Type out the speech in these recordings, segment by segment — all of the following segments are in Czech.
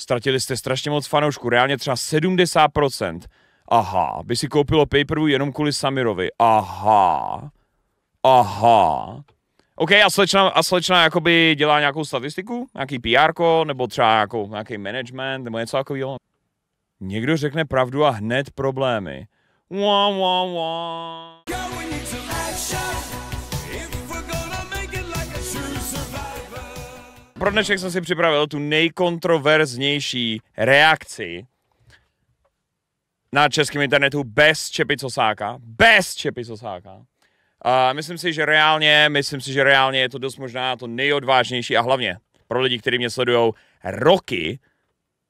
Ztratili jste strašně moc fanoušků, reálně třeba 70%. Aha, by si koupilo pay jenom kvůli Samirovi. Aha. Aha. OK, a slečna, a slečna jakoby dělá nějakou statistiku, nějaký PR, nebo třeba nějakou, nějaký management, nebo něco takového. Někdo řekne pravdu a hned problémy. Wah, wah, wah. pro dnešek jsem si připravil tu nejkontroverznější reakci na českém internetu bez Čepy Cosáka. Bez Čepy Cosáka. Uh, myslím si, že reálně, myslím si, že reálně je to dost možná to nejodvážnější a hlavně pro lidi, kteří mě sledují roky,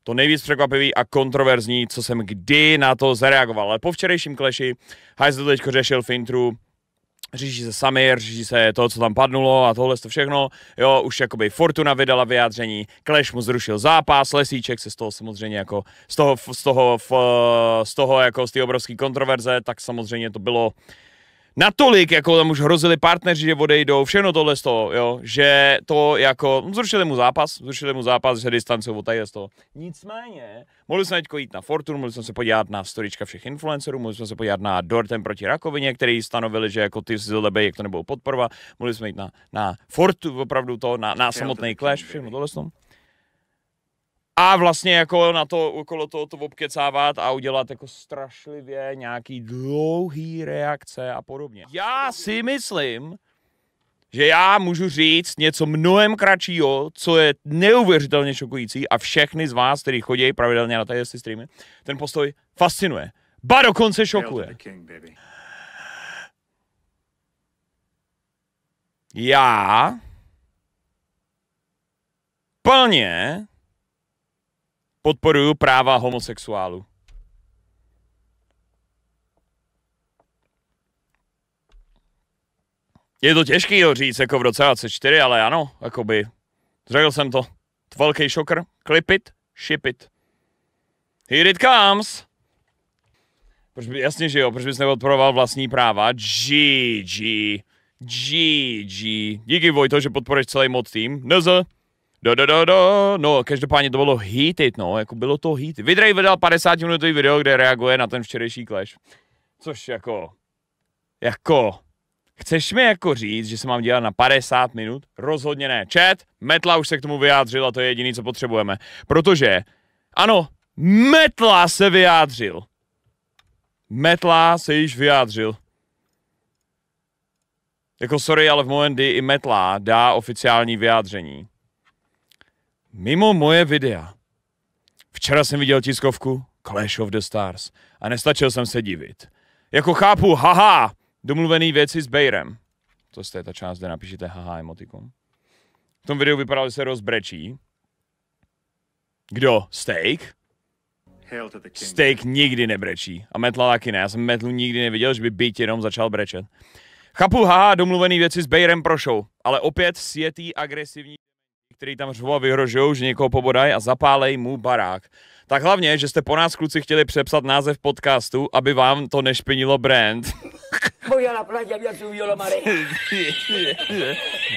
to nejvíc překvapivý a kontroverzní, co jsem kdy na to zareagoval. Ale po včerejším kleši Heisel teďko řešil Fintru řeší se Samir, řeší se to, co tam padnulo a tohle to všechno, jo, už jakoby Fortuna vydala vyjádření, Clash mu zrušil zápas, Lesíček se z toho samozřejmě jako, z toho, z toho, z toho, z toho jako z té obrovské kontroverze, tak samozřejmě to bylo natolik, jako tam už hrozili partneři, že odejdou, všechno tohle z toho, jo, že to jako, no, zrušili mu zápas, zrušili mu zápas, že distancují od tady z toho. Nicméně, mohli jsme teďko jít na Fortune, mohli jsme se podívat na storička všech influencerů, mohli jsme se podívat na Dortem proti rakovině, který stanovili, že jako ty z lebe, jak to nebudou podporovat, mohli jsme jít na, na Fortu, opravdu to, na, na samotný Clash, všechno tohle z toho a vlastně jako na to, okolo toho to obkecávat a udělat jako strašlivě nějaký dlouhý reakce a podobně. Já si myslím, že já můžu říct něco mnohem kratšího, co je neuvěřitelně šokující a všechny z vás, kteří chodí pravidelně na tady streamy, ten postoj fascinuje. Ba dokonce šokuje. Já plně podporuju práva homosexuálu. Je to těžký ho říct jako v roce 24, ale ano, jakoby, Zřekl jsem to. Velký šokr, clip it, ship it. Here it comes. Proč by, jasně, že jo, proč bys neodporoval vlastní práva? GG. GG. Díky Vojto, že podporuješ celý mod tým. Neze. Do, do, do do. No, každopádně to bylo hitit, no, jako bylo to hit. Vidrej vydal 50 minutový video, kde reaguje na ten včerejší clash. Což jako, jako, chceš mi jako říct, že se mám dělat na 50 minut? Rozhodně ne. Chat, Metla už se k tomu vyjádřila, to je jediný, co potřebujeme. Protože, ano, Metla se vyjádřil. Metla se již vyjádřil. Jako sorry, ale v momenty i Metla dá oficiální vyjádření, mimo moje videa. Včera jsem viděl tiskovku Clash of the Stars a nestačil jsem se divit. Jako chápu, haha, domluvený věci s Bejrem. To je ta část, kde napíšete haha emotikon. V tom videu vypadalo, že se rozbrečí. Kdo? Steak? Steak nikdy nebrečí. A metla taky ne. Já jsem metlu nikdy neviděl, že by být jenom začal brečet. Chápu, haha, domluvený věci s Bejrem prošou. ale opět světý agresivní který tam řvou a vyhrožují, že někoho pobodají a zapálej mu barák. Tak hlavně, že jste po nás kluci chtěli přepsat název podcastu, aby vám to nešpinilo brand.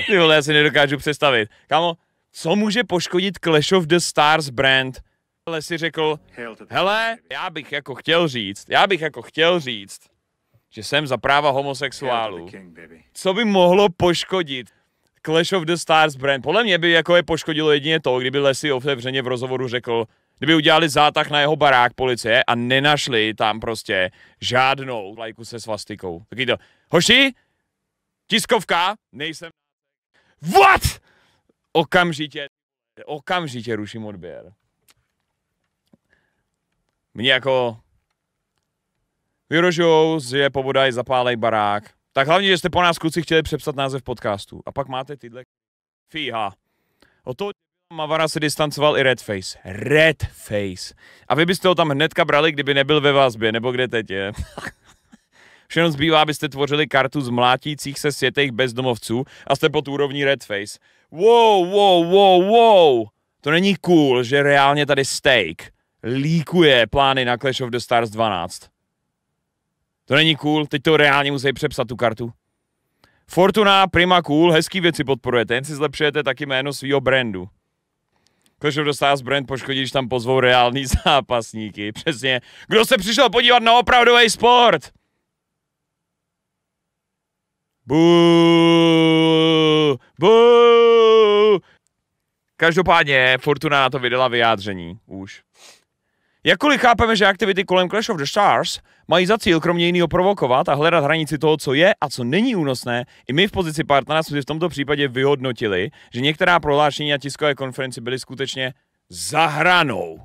Ty vole, já si nedokážu představit. Kamo, co může poškodit Clash of the Stars brand? Ale si řekl, hele, já bych jako chtěl říct, já bych jako chtěl říct, že jsem za práva homosexuálů. Co by mohlo poškodit? Clash of the Stars brand. Podle mě by jako je poškodilo jedině to, kdyby Leslie otevřeně v rozhovoru řekl, kdyby udělali zátah na jeho barák policie a nenašli tam prostě žádnou lajku se svastikou. Taky to, hoši, tiskovka, nejsem... What? Okamžitě, okamžitě ruším odběr. Mně jako... Vyrožou, že pobodaj, zapálej barák. Tak hlavně, že jste po nás kluci chtěli přepsat název podcastu. A pak máte tyhle fíha. O to Mavara se distancoval i Redface. Redface. A vy byste ho tam hnedka brali, kdyby nebyl ve vazbě, nebo kde teď je. Všechno zbývá, abyste tvořili kartu z mlátících se světejch bezdomovců a jste pod úrovní Redface. Wow, wow, wow, wow. To není cool, že reálně tady steak líkuje plány na Clash of the Stars 12. To není cool, teď to reálně musí přepsat tu kartu. Fortuna, Prima Cool, hezký věci podporujete, jen si zlepšujete taky jméno svého brandu. Clash dostává z brand poškodí, když tam pozvou reální zápasníky. Přesně. Kdo se přišel podívat na opravdový sport? Buu, buu. Každopádně Fortuna na to vydala vyjádření už. Jakkoliv chápeme, že aktivity kolem Clash of the Stars mají za cíl kromě jiného provokovat a hledat hranici toho, co je a co není únosné, i my v pozici partnera jsme si v tomto případě vyhodnotili, že některá prohlášení a tiskové konferenci byly skutečně za hranou.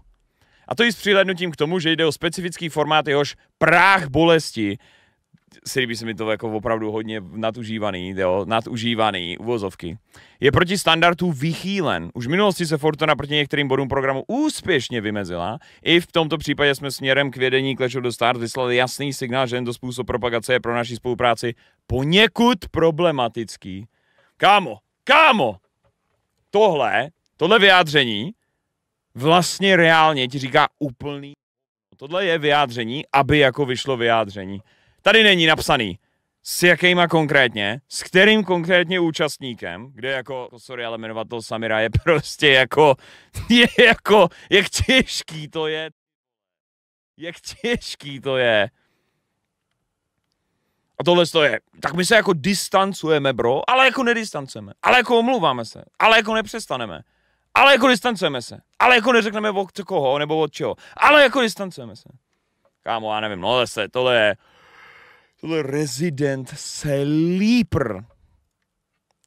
A to i s přihlednutím k tomu, že jde o specifický formát, jehož práh bolesti si líbí se mi to jako opravdu hodně nadužívaný, jo, nadužívaný uvozovky. Je proti standardu vychýlen. Už v minulosti se Fortuna proti některým bodům programu úspěšně vymezila. I v tomto případě jsme směrem k vědení Clash of the Stars vyslali jasný signál, že tento způsob propagace je pro naši spolupráci poněkud problematický. Kámo, kámo, tohle, tohle vyjádření vlastně reálně ti říká úplný Tohle je vyjádření, aby jako vyšlo vyjádření. Tady není napsaný, s jakýma konkrétně, s kterým konkrétně účastníkem, kde jako, jako sorry, ale jmenovat toho Samira je prostě jako, je jako, jak těžký to je. Jak těžký to je. A tohle to je. Tak my se jako distancujeme, bro, ale jako nedistancujeme. Ale jako omluváme se. Ale jako nepřestaneme. Ale jako distancujeme se. Ale jako neřekneme od koho nebo od čeho. Ale jako distancujeme se. Kámo, já nevím, no tohle, tohle je tohle Resident Sleeper.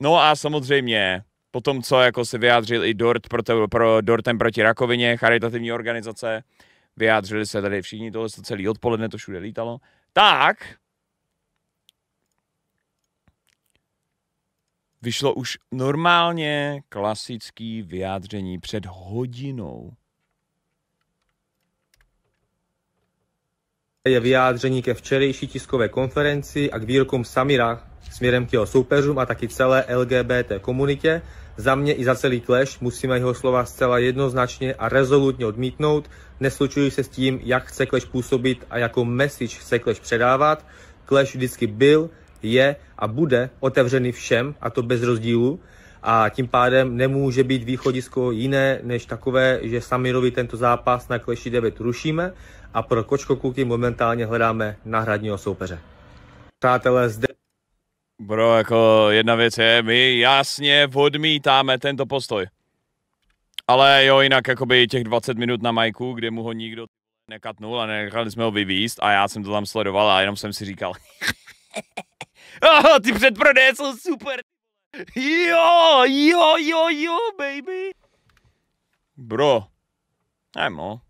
No a samozřejmě po tom, co jako se vyjádřil i Dort pro, te, pro Dortem proti rakovině, charitativní organizace, vyjádřili se tady všichni, tohle to celý odpoledne to všude lítalo. Tak, vyšlo už normálně klasický vyjádření před hodinou. je vyjádření ke včerejší tiskové konferenci a k výrokům Samira směrem k jeho soupeřům a taky celé LGBT komunitě. Za mě i za celý Clash musíme jeho slova zcela jednoznačně a rezolutně odmítnout. Neslučuji se s tím, jak chce kleš působit a jakou message chce kleš předávat. Kleš vždycky byl, je a bude otevřený všem, a to bez rozdílu. A tím pádem nemůže být východisko jiné než takové, že Samirovi tento zápas na Clash 9 rušíme a pro kočko kuky momentálně hledáme náhradního soupeře. Přátelé, zde Bro, jako jedna věc je, my jasně odmítáme tento postoj. Ale jo, jinak jakoby těch 20 minut na majku, kde mu ho nikdo nekatnul a nechali jsme ho vyvíst a já jsem to tam sledoval a jenom jsem si říkal oh, ty předprodej jsou super. Jo, jo, jo, jo, baby. Bro, nemo.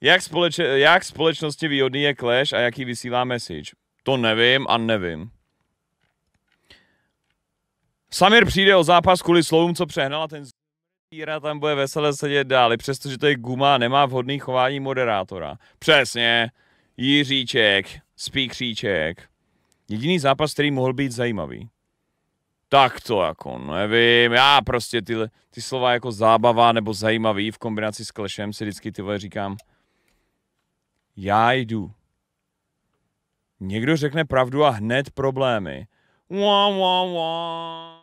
Jak, společ, jak společnosti výhodný je Clash a jaký vysílá message? To nevím a nevím. Samir přijde o zápas kvůli slovům, co přehnala ten Týra tam bude veselé sedět dál, přestože to je guma nemá vhodný chování moderátora. Přesně, Jiříček, Spíkříček. Jediný zápas, který mohl být zajímavý. Tak to jako, nevím, já prostě ty, ty slova jako zábava nebo zajímavý v kombinaci s klešem si vždycky vole říkám, já jdu. Někdo řekne pravdu a hned problémy. Uá, uá, uá.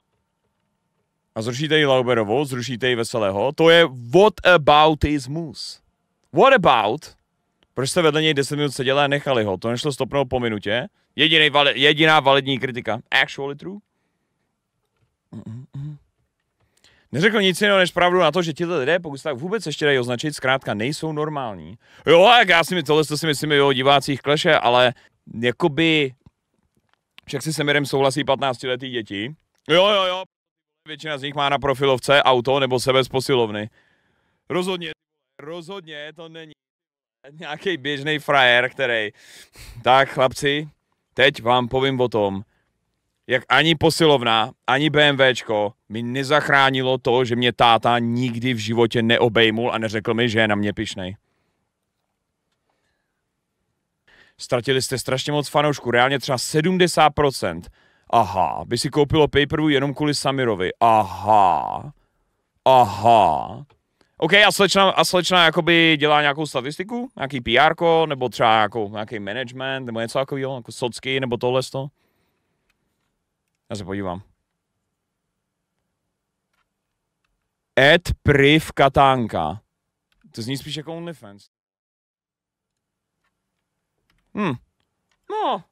A zrušíte ji Lauberovou, zrušíte ji Veselého. To je what about aboutismus. What about? Proč jste vedle něj 10 minut seděli a nechali ho? To nešlo stopnout po minutě? Jedinej, vali, jediná validní kritika. Actually true? Mm-mm. Neřekl nic jiného než pravdu na to, že tyhle lidé, pokud se tak vůbec ještě dají označit, zkrátka nejsou normální. Jo, jak já si mi tohle to si myslím o divácích kleše, ale jakoby však si Semirem souhlasí 15-letý děti. Jo, jo, jo, většina z nich má na profilovce auto nebo sebe z posilovny. Rozhodně, rozhodně to není nějaký běžný frajer, který... Tak, chlapci, teď vám povím o tom, jak ani posilovna, ani BMWčko mi nezachránilo to, že mě táta nikdy v životě neobejmul a neřekl mi, že je na mě pišnej. Ztratili jste strašně moc fanoušků, reálně třeba 70%. Aha, by si koupilo paperu jenom kvůli Samirovi. Aha. Aha. OK, a slečna, a slečna jakoby dělá nějakou statistiku? Nějaký PR, nebo třeba jako nějaký management, nebo něco takového, jako socky, nebo tohle to? Já se podívám. Ed Priv Katánka. To zní spíš jako OnlyFans. Hm. No.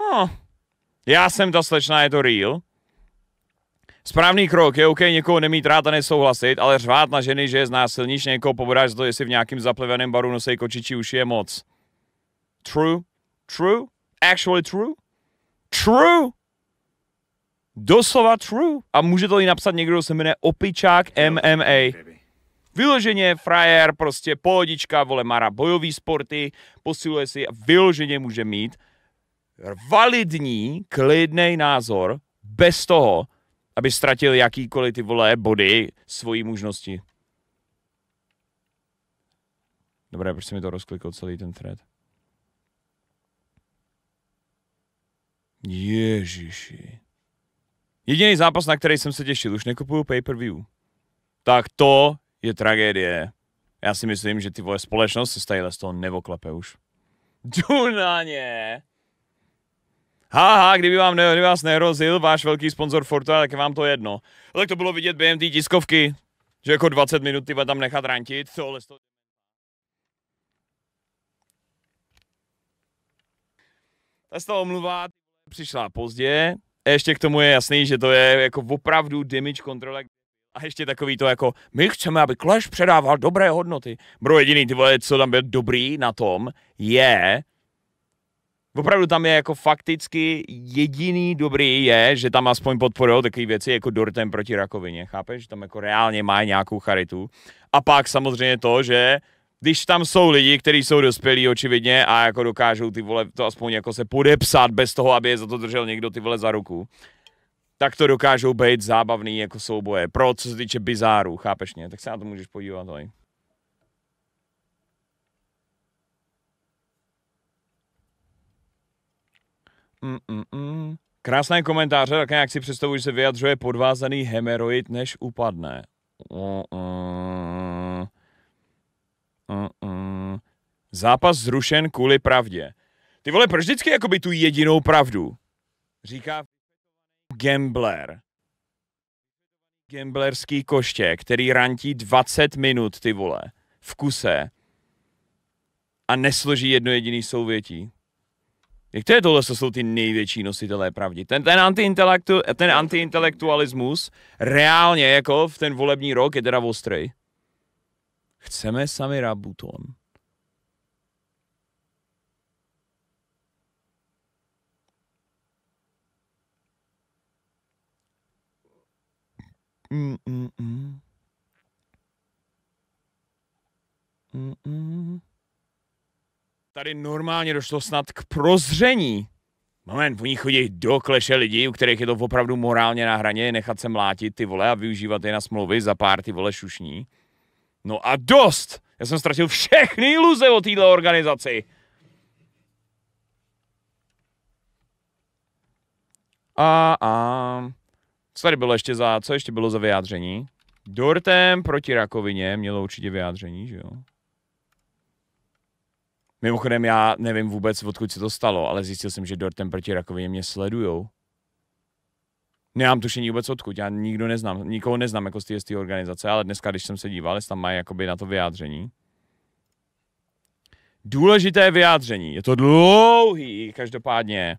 No. Já jsem ta slečna, je to real. Správný krok je OK někoho nemít rád a nesouhlasit, ale řvát na ženy, že je znásilníš, někoho pobodáš to, jestli v nějakým zapleveném baru nosej kočičí uši je moc. True. True. Actually true. True doslova true. A může to i napsat někdo, kdo se jmenuje Opičák MMA. Vyloženě frajer, prostě pohodička, vole, mara bojový sporty, posiluje si a vyloženě může mít validní, klidný názor bez toho, aby ztratil jakýkoliv ty vole body svojí možnosti. Dobré, proč se mi to rozklikl celý ten thread? Ježiši. Jediný zápas, na který jsem se těšil, už nekupuju pay-per-view. Tak to je tragédie. Já si myslím, že ty vole společnost se stají z toho nevoklepe už. Jdu na ně. Haha, kdyby vám ne, kdyby vás nerozil váš velký sponzor Fortuna, tak je vám to jedno. Ale tak to bylo vidět během té tiskovky, že jako 20 minut ty tam nechat rantit, tohle to... Ta z toho omluva přišla pozdě, a ještě k tomu je jasný, že to je jako opravdu damage kontrola. A ještě takový to jako, my chceme, aby Clash předával dobré hodnoty. Bro, jediný ty vole, co tam byl dobrý na tom, je, opravdu tam je jako fakticky jediný dobrý je, že tam aspoň podporují takové věci jako dortem proti rakovině, chápeš? Tam jako reálně má nějakou charitu. A pak samozřejmě to, že když tam jsou lidi, kteří jsou dospělí očividně a jako dokážou ty vole to aspoň jako se podepsat bez toho, aby je za to držel někdo ty vole za ruku, tak to dokážou být zábavný jako souboje. Pro co se týče bizáru, chápeš mě? Tak se na to můžeš podívat Oj. Mm-mm-mm. Krásné komentáře, tak nějak si představuji, že se vyjadřuje podvázaný hemeroid, než upadne. Mm-mm uh, uh. Zápas zrušen kvůli pravdě. Ty vole, proč vždycky jakoby tu jedinou pravdu? Říká gambler. Gamblerský koště, který rantí 20 minut, ty vole, v kuse a nesloží jedno jediný souvětí. Jak to je tohle, co jsou ty největší nositelé pravdy? Ten, ten, antiintelektu, ten antiintelektualismus reálně jako v ten volební rok je teda ostrý. Chceme sami rabuton. Mm, mm, mm. Tady normálně došlo snad k prozření. Moment, oni chodí do kleše lidí, u kterých je to opravdu morálně na hraně, nechat se mlátit ty vole a využívat je na smlouvy za pár ty vole šušní. No a dost! Já jsem ztratil všechny iluze o této organizaci. A, a, co tady bylo ještě za, co ještě bylo za vyjádření? Dortem proti rakovině mělo určitě vyjádření, že jo? Mimochodem já nevím vůbec, odkud se to stalo, ale zjistil jsem, že Dortem proti rakovině mě sledujou nemám tušení vůbec odkud, já nikdo neznám, nikoho neznám jako z té organizace, ale dneska, když jsem se díval, jestli tam mají jakoby na to vyjádření, důležité vyjádření, je to dlouhý, každopádně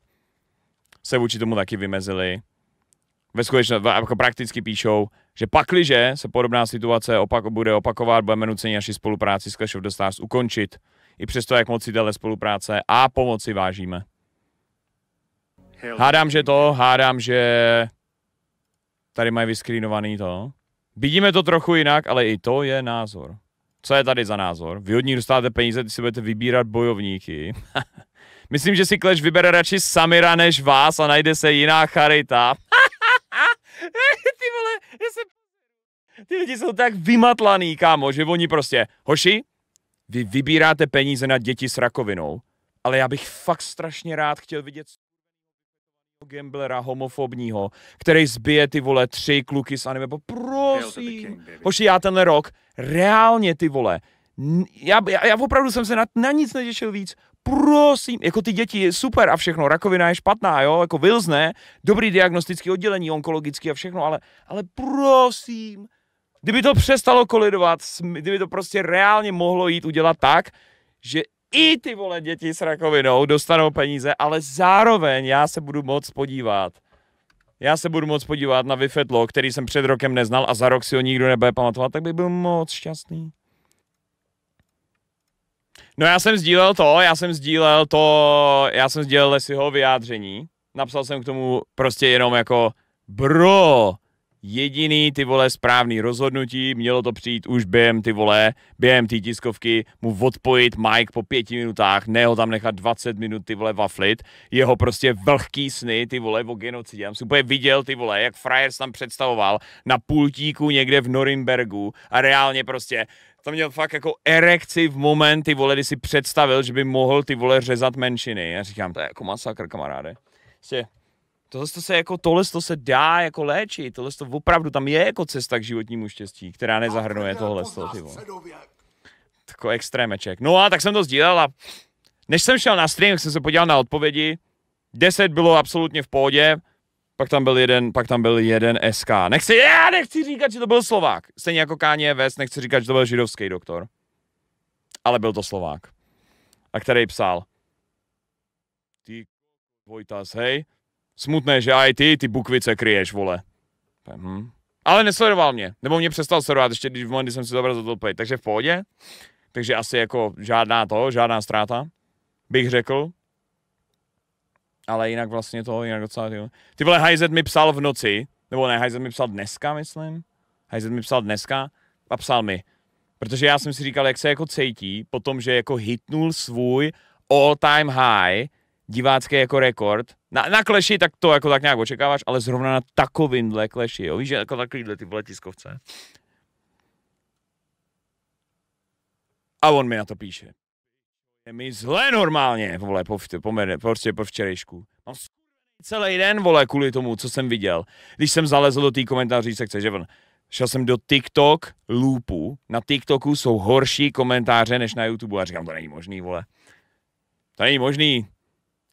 se vůči tomu taky vymezili. Ve skutečnosti jako prakticky píšou, že pakliže se podobná situace opak, bude opakovat, budeme nuceni naši spolupráci s Clash of the Stars ukončit, i přesto, jak moc si dele spolupráce a pomoci vážíme. Hádám, že to, hádám, že Tady mají vyskrýnovaný to. Vidíme to trochu jinak, ale i to je názor. Co je tady za názor? Vy od ní dostáváte peníze, ty si budete vybírat bojovníky. Myslím, že si Clash vybere radši Samira než vás a najde se jiná charita. ty vole, se... Ty lidi jsou tak vymatlaný, kámo, že oni prostě, hoši, vy vybíráte peníze na děti s rakovinou, ale já bych fakt strašně rád chtěl vidět gamblera homofobního, který zbije ty vole tři kluky s anime, prosím, hoši já tenhle rok, reálně ty vole, já, já, já opravdu jsem se na, na nic netěšil víc, prosím, jako ty děti je super a všechno, rakovina je špatná, jo, jako vylzne, dobrý diagnostický oddělení, onkologický a všechno, ale, ale prosím, kdyby to přestalo kolidovat, kdyby to prostě reálně mohlo jít udělat tak, že i ty vole děti s rakovinou dostanou peníze, ale zároveň já se budu moc podívat. Já se budu moc podívat na Vifetlo, který jsem před rokem neznal a za rok si ho nikdo nebude pamatovat, tak by byl moc šťastný. No já jsem sdílel to, já jsem sdílel to, já jsem sdílel Lesiho vyjádření. Napsal jsem k tomu prostě jenom jako bro, jediný ty vole správný rozhodnutí, mělo to přijít už během ty vole, během té tiskovky, mu odpojit Mike po pěti minutách, ne ho tam nechat 20 minut ty vole vaflit, jeho prostě vlhký sny ty vole o genocidě. Já jsem úplně viděl ty vole, jak Friars tam představoval na pultíku někde v Norimbergu a reálně prostě tam měl fakt jako erekci v moment, ty vole, kdy si představil, že by mohl ty vole řezat menšiny. Já říkám, to je jako masakr, kamaráde. Prostě Tohle to se jako, tohle to se dá jako léčit, tohle to opravdu tam je jako cesta k životnímu štěstí, která nezahrnuje tohle to, Tako extrémeček. No a tak jsem to sdílel a než jsem šel na stream, jsem se podíval na odpovědi, 10 bylo absolutně v pohodě, pak tam byl jeden, pak tam byl jeden SK. Nechci, já nechci říkat, že to byl Slovák. Stejně jako Káně ves, nechci říkat, že to byl židovský doktor. Ale byl to Slovák. A který psal. Ty Vojtas, hej, Smutné, že aj ty, ty bukvice kryješ, vole. Hm. Ale nesledoval mě, nebo mě přestal sledovat, ještě když v momentě jsem si za to odpověď, takže v pohodě. Takže asi jako žádná to, žádná ztráta, bych řekl. Ale jinak vlastně to, jinak docela, jo. Ty vole, Heizet mi psal v noci, nebo ne, Heizet mi psal dneska, myslím. Heizet mi psal dneska a psal mi. Protože já jsem si říkal, jak se jako cejtí po tom, že jako hitnul svůj all time high divácký jako rekord. Na, na kleši tak to jako tak nějak očekáváš, ale zrovna na takovýmhle kleši, jo? Víš, jako takovýhle ty letiskovce. A on mi na to píše. Je mi zle normálně, vole, po, po, po, po včerejšku. Mám celý den, vole, kvůli tomu, co jsem viděl. Když jsem zalezl do té komentáří sekce, že on, šel jsem do TikTok loopu, na TikToku jsou horší komentáře než na YouTube a říkám, to není možný, vole. To není možný,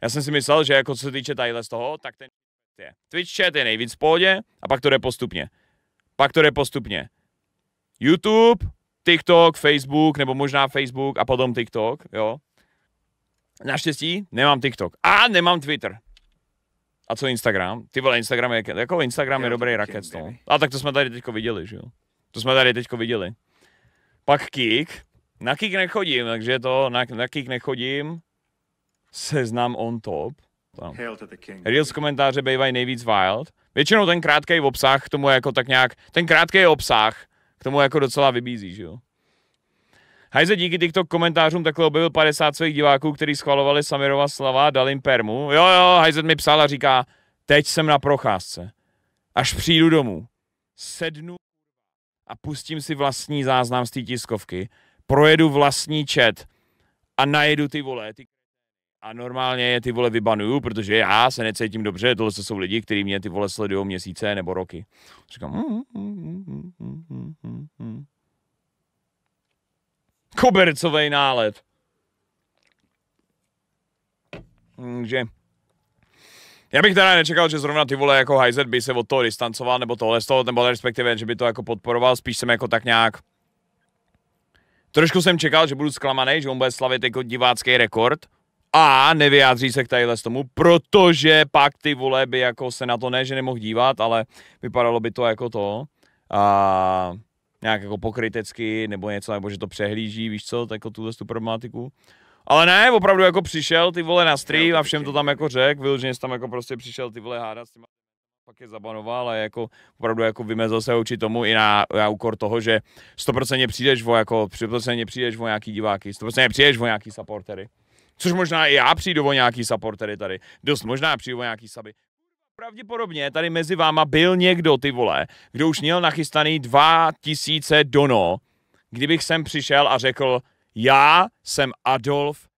já jsem si myslel, že jako co se týče tadyhle z toho, tak ten je. Twitch chat je nejvíc v pohodě a pak to jde postupně. Pak to jde postupně. YouTube, TikTok, Facebook, nebo možná Facebook a potom TikTok, jo. Naštěstí nemám TikTok a nemám Twitter. A co Instagram? Ty vole, Instagram je, jako Instagram je dobrý raket no. A tak to jsme tady teďko viděli, že jo. To jsme tady teďko viděli. Pak Kik. Na Kik nechodím, takže to, na, na Kik nechodím seznam on top. Tam. Reels komentáře bývají nejvíc wild. Většinou ten krátký obsah k tomu jako tak nějak, ten krátký obsah k tomu jako docela vybízí, že jo? Hajze díky TikTok komentářům takhle objevil 50 svých diváků, kteří schvalovali Samirova slava, dal jim permu. Jo, jo, Hajze mi psal a říká, teď jsem na procházce. Až přijdu domů, sednu a pustím si vlastní záznam z té tiskovky, projedu vlastní chat a najedu ty vole, ty a normálně je ty vole vybanuju, protože já se necítím dobře, tohle jsou lidi, kteří mě ty vole sledují měsíce nebo roky. Říkám... Mm, mm, mm, Kobercový nálet. Takže... Já bych teda nečekal, že zrovna ty vole jako Heizer by se od toho distancoval, nebo tohle z toho, nebo respektive, že by to jako podporoval, spíš jsem jako tak nějak... Trošku jsem čekal, že budu zklamaný, že on bude slavit jako divácký rekord, a nevyjádří se k tadyhle tomu, protože pak ty vole by jako se na to ne, že nemohl dívat, ale vypadalo by to jako to. A nějak jako pokrytecky nebo něco, nebo že to přehlíží, víš co, Tak jako tuhle tu problematiku. Ale ne, opravdu jako přišel ty vole na stream a všem to tam jako řekl, vyloženě tam jako prostě přišel ty vole hádat s těma pak je zabanoval a jako opravdu jako vymezil se oči tomu i na, na úkor toho, že 100% přijdeš o jako, 100% přijdeš o nějaký diváky, 100% přijdeš o nějaký supportery. Což možná i já přijdu o nějaký supportery tady. Dost možná přijdu o nějaký saby. Pravděpodobně tady mezi váma byl někdo, ty vole, kdo už měl nachystaný 2000 dono, kdybych sem přišel a řekl, já jsem Adolf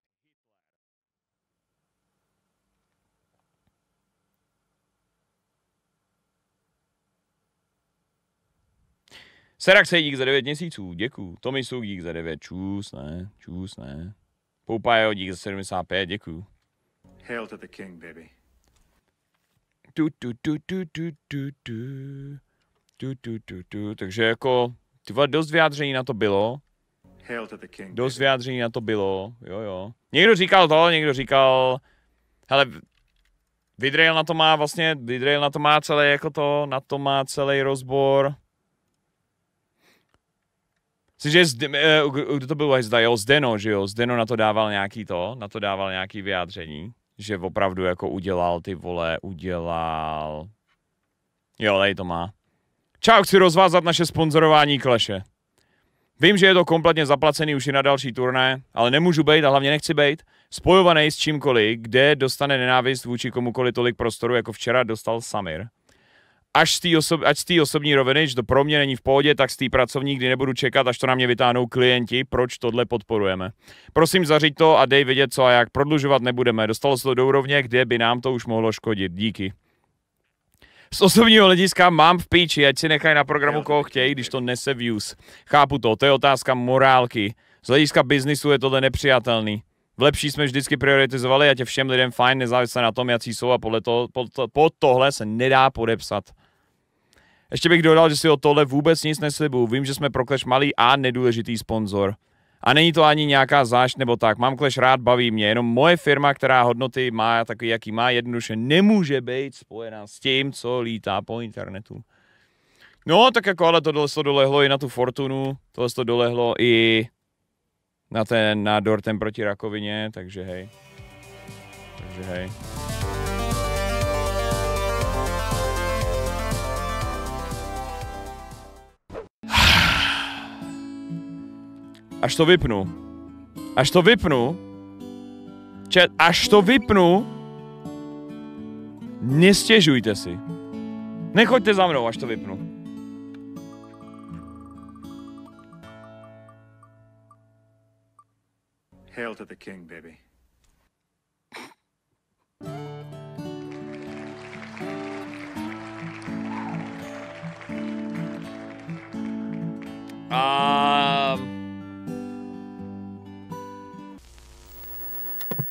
Serak dík za 9 měsíců, děkuju. Tomi dík za 9, čus, ne, čus, ne. Poupajo, díky za 75, děkuju. Hail to the king, baby. Tu, tu, tu, tu, tu, tu, tu. Tu, tu, tu, tu. Takže jako, ty vole, dost vyjádření na to bylo. Hail to the king, dost baby. vyjádření na to bylo, jo, jo. Někdo říkal to, někdo říkal, hele, Vidrail na to má vlastně, Vidrail na to má celý jako to, na to má celý rozbor. Což je, eh, kdo to byl West, jo, Zdeno, že jo, Zdeno na to dával nějaký to, na to dával nějaký vyjádření, že opravdu jako udělal ty vole, udělal, jo, tady to má. Čau, chci rozvázat naše sponzorování kleše. Vím, že je to kompletně zaplacený už i na další turné, ale nemůžu být a hlavně nechci být spojovaný s čímkoliv, kde dostane nenávist vůči komukoliv tolik prostoru, jako včera dostal Samir až z té oso- z té osobní roviny, že to pro mě není v pohodě, tak z té pracovní, kdy nebudu čekat, až to na mě vytáhnou klienti, proč tohle podporujeme. Prosím, zařiď to a dej vědět, co a jak prodlužovat nebudeme. Dostalo se to do úrovně, kde by nám to už mohlo škodit. Díky. Z osobního hlediska mám v píči, ať si nechají na programu, koho chtějí, když to nese views. Chápu to, to je otázka morálky. Z hlediska biznisu je tohle nepřijatelný v lepší jsme vždycky prioritizovali a tě všem lidem fajn, nezávisle na tom, jaký jsou a podle toho, pod, to, pod tohle se nedá podepsat. Ještě bych dodal, že si o tohle vůbec nic neslibuju. Vím, že jsme pro Clash malý a nedůležitý sponzor. A není to ani nějaká zášť nebo tak. Mám Clash rád, baví mě. Jenom moje firma, která hodnoty má takový, jaký má, jednoduše nemůže být spojená s tím, co lítá po internetu. No, tak jako ale tohle to dolehlo i na tu fortunu, tohle to dolehlo i na ten na ten proti rakovině, takže hej. Takže hej. Až to vypnu. Až to vypnu. Čet, až to vypnu. Nestěžujte si. Nechoďte za mnou, až to vypnu. Hail to the king, baby. Ah. Uh...